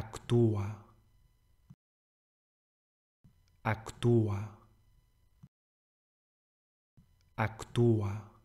actúa, actúa, actúa.